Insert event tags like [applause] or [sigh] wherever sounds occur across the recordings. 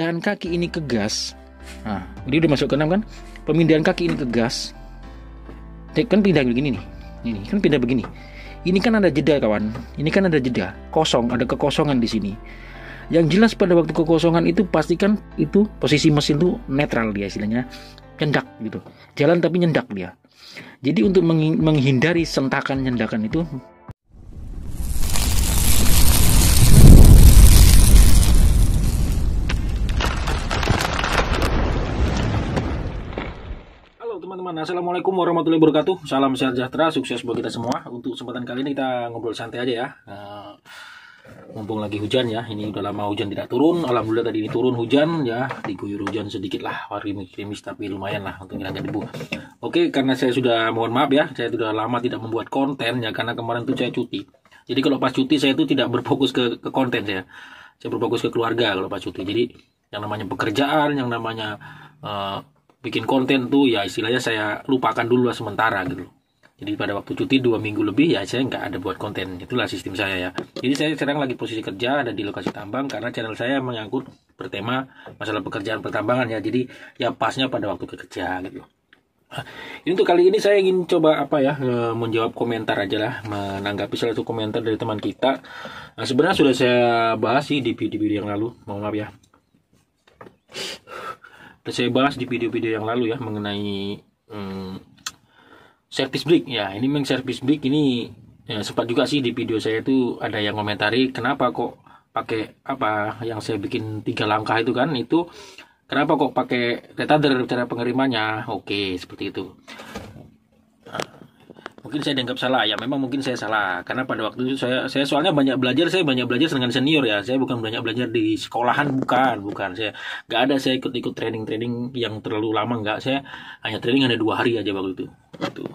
pemindahan kaki ini ke gas nah ini udah masuk ke enam kan pemindahan kaki ini ke gas kan pindah begini nih ini kan pindah begini ini kan ada jeda kawan ini kan ada jeda kosong ada kekosongan di sini yang jelas pada waktu kekosongan itu pastikan itu posisi mesin itu netral dia istilahnya nyendak gitu jalan tapi nyendak dia jadi untuk menghindari sentakan nyendakan itu Assalamualaikum warahmatullahi wabarakatuh. Salam sehat sejahtera, sukses buat kita semua. Untuk kesempatan kali ini kita ngobrol santai aja ya. Eh, mumpung lagi hujan ya, ini udah lama hujan tidak turun. Alhamdulillah tadi ini turun hujan ya, diguyur hujan sedikit lah, hari krimis tapi lumayan lah untuk ngilangin debu. Oke, karena saya sudah mohon maaf ya, saya sudah lama tidak membuat konten ya karena kemarin tuh saya cuti. Jadi kalau pas cuti saya itu tidak berfokus ke, ke konten ya. Saya berfokus ke keluarga kalau pas cuti. Jadi yang namanya pekerjaan, yang namanya uh, bikin konten tuh ya istilahnya saya lupakan dulu lah sementara gitu jadi pada waktu cuti dua minggu lebih ya saya nggak ada buat konten itulah sistem saya ya jadi saya sekarang lagi posisi kerja ada di lokasi tambang karena channel saya mengangkut bertema masalah pekerjaan pertambangan ya jadi ya pasnya pada waktu kerja gitu ini tuh kali ini saya ingin coba apa ya e, menjawab komentar aja lah menanggapi salah satu komentar dari teman kita. Nah, sebenarnya sudah saya bahas sih di video-video yang lalu, mohon maaf ya. Udah saya bahas di video-video yang lalu ya mengenai hmm, eh, service break ya. Ini memang service break ini ya, sempat juga sih di video saya itu ada yang komentari kenapa kok pakai apa yang saya bikin tiga langkah itu kan itu kenapa kok pakai retarder cara pengirimannya oke seperti itu mungkin saya dianggap salah ya memang mungkin saya salah karena pada waktu itu saya saya soalnya banyak belajar saya banyak belajar dengan senior ya saya bukan banyak belajar di sekolahan bukan bukan saya nggak ada saya ikut ikut training training yang terlalu lama nggak saya hanya training hanya dua hari aja waktu itu itu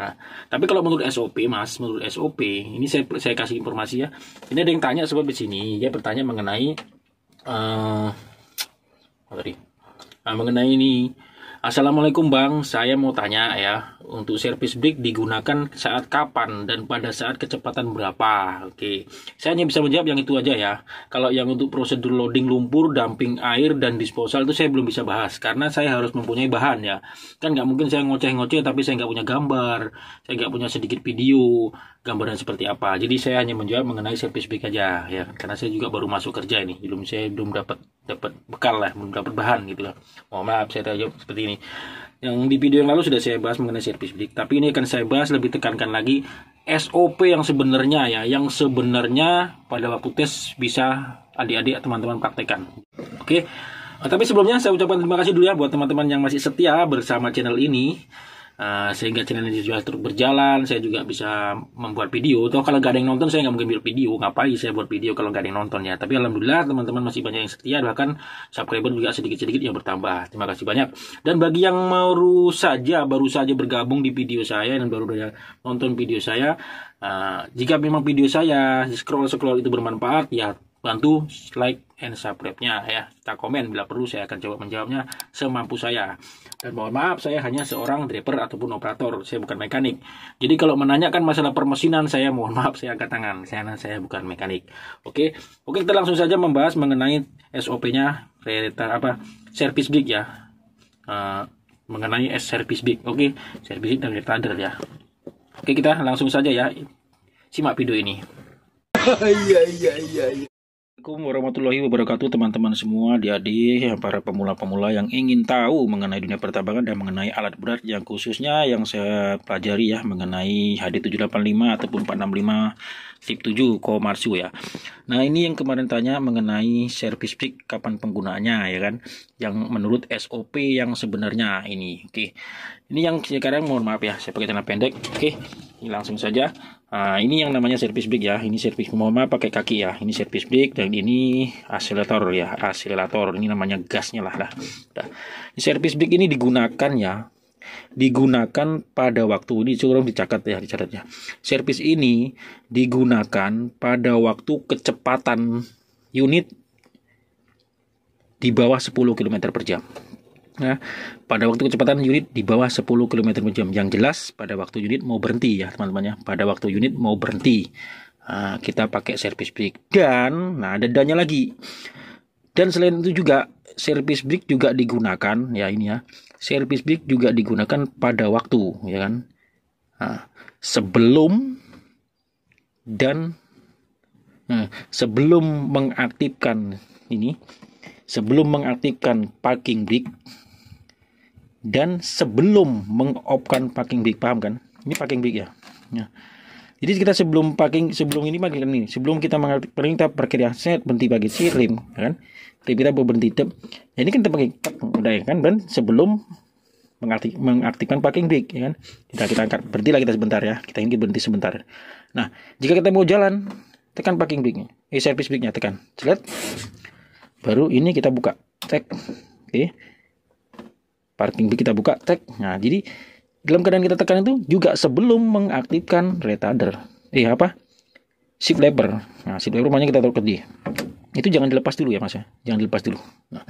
nah tapi kalau menurut SOP mas menurut SOP ini saya saya kasih informasi ya ini ada yang tanya sebab di sini dia bertanya mengenai uh, apa tadi nah, mengenai ini Assalamualaikum Bang, saya mau tanya ya untuk service break digunakan saat kapan dan pada saat kecepatan berapa. Oke. Saya hanya bisa menjawab yang itu aja ya. Kalau yang untuk prosedur loading lumpur, dumping air dan disposal itu saya belum bisa bahas karena saya harus mempunyai bahan ya. Kan nggak mungkin saya ngoceh-ngoceh tapi saya nggak punya gambar, saya nggak punya sedikit video gambaran seperti apa. Jadi saya hanya menjawab mengenai service break aja ya karena saya juga baru masuk kerja ini. Belum saya belum dapat dapat bekal lah, belum dapat bahan gitu lah. Mohon maaf saya jawab seperti ini. Yang di video yang lalu sudah saya bahas mengenai service break, tapi ini akan saya bahas lebih tekankan lagi SOP yang sebenarnya ya, yang sebenarnya pada waktu tes bisa adik-adik teman-teman praktekkan. Oke. Okay? Eh, tapi sebelumnya saya ucapkan terima kasih dulu ya buat teman-teman yang masih setia bersama channel ini. Eh, sehingga channel ini juga terus berjalan saya juga bisa membuat video toh kalau gak ada yang nonton saya nggak mungkin buat video ngapain saya buat video kalau gak ada yang nonton ya tapi alhamdulillah teman-teman masih banyak yang setia bahkan subscriber juga sedikit-sedikit yang bertambah terima kasih banyak dan bagi yang baru saja baru saja bergabung di video saya dan baru saja nonton video saya uh, jika memang video saya scroll scroll itu bermanfaat ya bantu like and subscribe-nya ya. Kita komen bila perlu saya akan jawab menjawabnya semampu saya. Dan mohon maaf saya hanya seorang driver ataupun operator, saya bukan mekanik. Jadi kalau menanyakan masalah permesinan saya mohon maaf saya angkat tangan. Saya saya bukan mekanik. Oke. Oke, kita langsung saja membahas mengenai SOP-nya kereta apa service big ya. Uh, mengenai service big. Oke, service big dan under ya. Oke, kita langsung saja ya. Simak video ini. [laughs] Iya iya iya iya. Assalamualaikum warahmatullahi wabarakatuh teman-teman semua adik-adik para pemula-pemula yang ingin tahu mengenai dunia pertambangan dan mengenai alat berat yang khususnya yang saya pelajari ya mengenai HD785 ataupun 465 tip 7 komarsu ya. Nah ini yang kemarin tanya mengenai service pick kapan penggunaannya ya kan yang menurut SOP yang sebenarnya ini oke. Ini yang sekarang mohon maaf ya saya pakai tanah pendek oke ini langsung saja Nah, ini yang namanya service brake ya. Ini service mama pakai kaki ya. Ini service brake dan ini akselerator ya. Akselerator ini namanya gasnya lah lah. Nah, ini service brake ini digunakan ya. Digunakan pada waktu ini curung dicatat ya, dicatat ya. Service ini digunakan pada waktu kecepatan unit di bawah 10 km per jam ya, pada waktu kecepatan unit di bawah 10 km per jam yang jelas pada waktu unit mau berhenti ya teman-teman ya pada waktu unit mau berhenti nah, kita pakai service brake dan nah ada dannya lagi dan selain itu juga service brake juga digunakan ya ini ya service brake juga digunakan pada waktu ya kan nah, sebelum dan nah, sebelum mengaktifkan ini sebelum mengaktifkan parking brake dan sebelum mengopkan packing big paham kan ini packing big ya ya jadi kita sebelum packing sebelum ini packing ini sebelum kita mengaktifkan perintah perkiraan set berhenti bagi sirim ya kan tapi kita berhenti tep ya, ini kan kita pakai udah ya kan dan sebelum mengaktif, mengaktifkan packing big ya kan kita kita angkat berhenti lah kita sebentar ya kita ingin berhenti sebentar nah jika kita mau jalan tekan packing bignya eh service bignya tekan celet baru ini kita buka cek oke okay parking kita buka tag nah jadi dalam keadaan kita tekan itu juga sebelum mengaktifkan retarder eh apa shift lever nah shift lever rumahnya kita taruh ke D itu jangan dilepas dulu ya mas ya jangan dilepas dulu nah,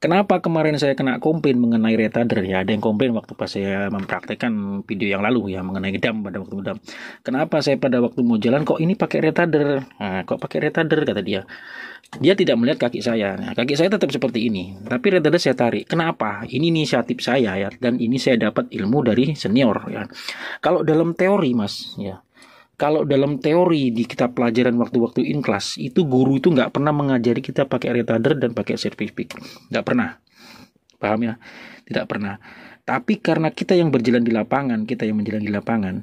Kenapa kemarin saya kena komplain mengenai retarder ya? Ada yang komplain waktu pas saya mempraktekkan video yang lalu ya mengenai gedam pada waktu gedam. Kenapa saya pada waktu mau jalan kok ini pakai retarder? Nah, kok pakai retarder kata dia dia tidak melihat kaki saya. Nah, kaki saya tetap seperti ini, tapi reda saya tarik. Kenapa? Ini inisiatif saya ya, dan ini saya dapat ilmu dari senior ya. Kalau dalam teori mas ya, kalau dalam teori di kita pelajaran waktu-waktu in class itu guru itu nggak pernah mengajari kita pakai retarder dan pakai service pick, nggak pernah. Paham ya? Tidak pernah. Tapi karena kita yang berjalan di lapangan, kita yang menjalan di lapangan,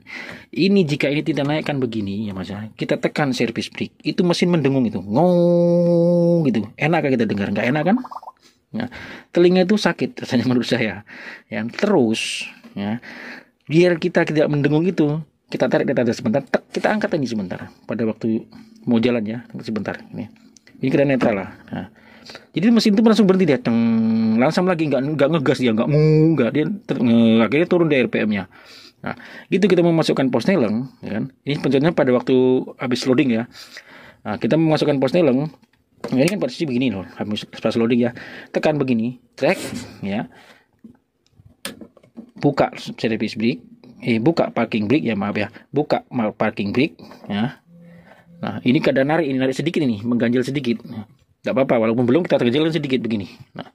ini jika ini tidak naikkan begini ya mas ya. Kita tekan service brake, itu mesin mendengung itu, ngong gitu. Enak kan kita dengar? Nggak enak kan? Ya, telinga itu sakit rasanya [laughs] menurut saya. Ya, terus ya, biar kita tidak mendengung itu, kita tarik tarik sebentar, tek, kita angkat ini sebentar pada waktu mau jalan ya, sebentar ini. Ini kita netral lah. Nah, jadi mesin itu langsung berhenti dia teng langsung lagi nggak nggak ngegas dia nggak nggak dia ter, nge, akhirnya turun dari RPM-nya nah gitu kita memasukkan post neleng ya kan ini pencetnya pada waktu habis loading ya nah, kita memasukkan post neleng nah, ini kan posisi begini loh habis pas loading ya tekan begini track ya buka service brake eh buka parking brake ya maaf ya buka parking brake ya nah ini keadaan narik ini narik sedikit ini mengganjal sedikit tidak apa-apa, walaupun belum kita terkecilkan sedikit begini. Nah,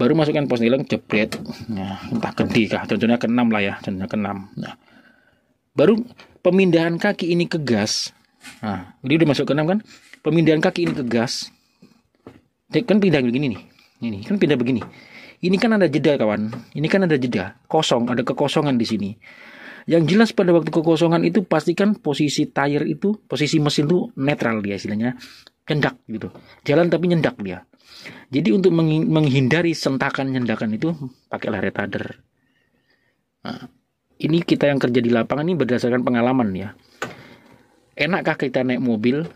baru masukkan pos nilai jebret. Nah, entah gede kah, contohnya ke-6 lah ya, contohnya ke-6. Nah, baru pemindahan kaki ini ke gas. Nah, ini udah masuk ke-6 kan? Pemindahan kaki ini ke gas. Kan pindah begini nih. Ini kan pindah begini. Ini kan ada jeda kawan. Ini kan ada jeda, kosong, ada kekosongan di sini. Yang jelas pada waktu kekosongan itu pastikan posisi tire itu, posisi mesin itu netral dia istilahnya nyendak gitu jalan tapi nyendak dia jadi untuk menghindari sentakan nyendakan itu pakailah retarder nah, ini kita yang kerja di lapangan ini berdasarkan pengalaman ya enakkah kita naik mobil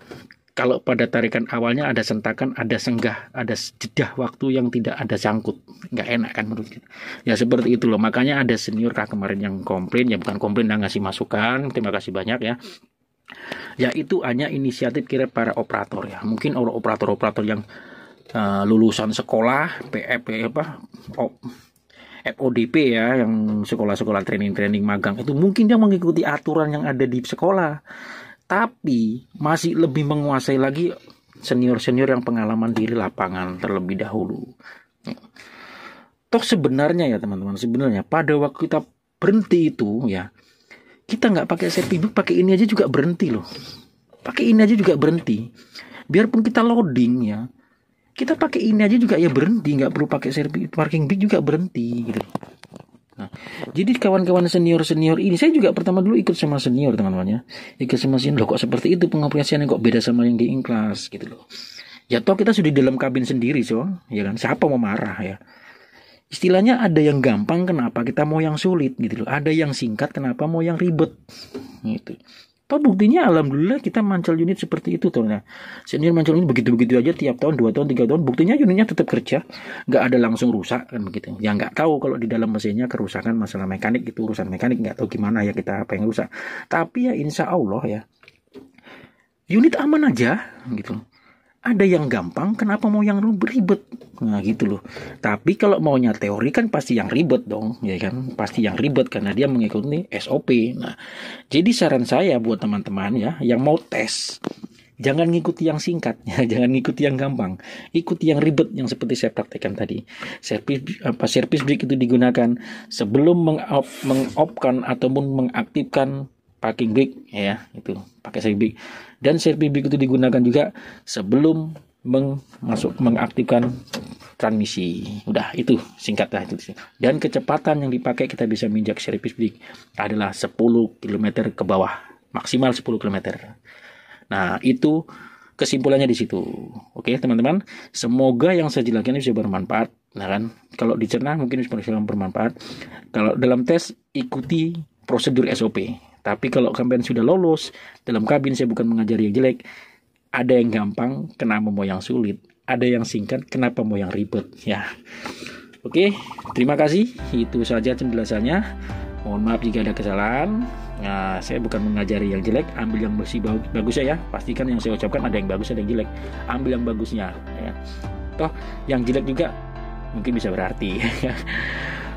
kalau pada tarikan awalnya ada sentakan, ada senggah, ada jeda waktu yang tidak ada sangkut, nggak enak kan menurut kita. Ya seperti itu loh. Makanya ada senior kah kemarin yang komplain, ya bukan komplain, nggak ngasih masukan. Terima kasih banyak ya yaitu hanya inisiatif kira para operator ya mungkin orang operator-operator yang uh, lulusan sekolah PFP eh, apa op, FODP ya yang sekolah-sekolah training-training magang itu mungkin dia mengikuti aturan yang ada di sekolah tapi masih lebih menguasai lagi senior-senior yang pengalaman diri lapangan terlebih dahulu ya. toh sebenarnya ya teman-teman sebenarnya pada waktu kita berhenti itu ya kita nggak pakai belt pakai ini aja juga berhenti loh pakai ini aja juga berhenti biarpun kita loading ya kita pakai ini aja juga ya berhenti nggak perlu pakai parking big juga berhenti gitu Nah, jadi kawan-kawan senior-senior ini saya juga pertama dulu ikut sama senior teman-temannya. Ikut sama senior loh kok seperti itu pengoperasiannya kok beda sama yang di inklas gitu loh. Ya toh kita sudah di dalam kabin sendiri so, ya kan siapa mau marah ya istilahnya ada yang gampang kenapa kita mau yang sulit gitu loh ada yang singkat kenapa mau yang ribet gitu toh buktinya alhamdulillah kita mancal unit seperti itu tuh nah senior mancal unit begitu begitu aja tiap tahun dua tahun tiga tahun buktinya unitnya tetap kerja nggak ada langsung rusak kan begitu ya nggak tahu kalau di dalam mesinnya kerusakan masalah mekanik itu urusan mekanik nggak tahu gimana ya kita apa yang rusak tapi ya insya Allah ya unit aman aja gitu ada yang gampang, kenapa mau yang ribet? Nah gitu loh. Tapi kalau maunya teori kan pasti yang ribet dong, ya kan? Pasti yang ribet karena dia mengikuti SOP. Nah, jadi saran saya buat teman-teman ya, yang mau tes, jangan ngikuti yang singkat, ya, [laughs] jangan ngikuti yang gampang, ikuti yang ribet yang seperti saya praktekkan tadi. Service apa service break itu digunakan sebelum mengopkan ataupun mengaktifkan parking brake ya itu pakai safety brake dan safety brake itu digunakan juga sebelum masuk mengaktifkan transmisi udah itu singkat lah itu dan kecepatan yang dipakai kita bisa minjak service brake adalah 10 km ke bawah maksimal 10 km nah itu kesimpulannya di situ oke teman-teman semoga yang saya jelaskan ini bisa bermanfaat nah kan kalau dicerna mungkin bisa bermanfaat kalau dalam tes ikuti prosedur SOP tapi kalau kalian sudah lolos, dalam kabin saya bukan mengajar yang jelek. Ada yang gampang, kenapa mau yang sulit? Ada yang singkat, kenapa mau yang ribet? Ya. Oke, terima kasih. Itu saja penjelasannya. Mohon maaf jika ada kesalahan. Nah, saya bukan mengajari yang jelek, ambil yang bersih bagus ya. Pastikan yang saya ucapkan ada yang bagus, ada yang jelek. Ambil yang bagusnya. Ya. Toh, yang jelek juga mungkin bisa berarti. [laughs]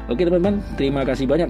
Oke teman-teman, terima kasih banyak.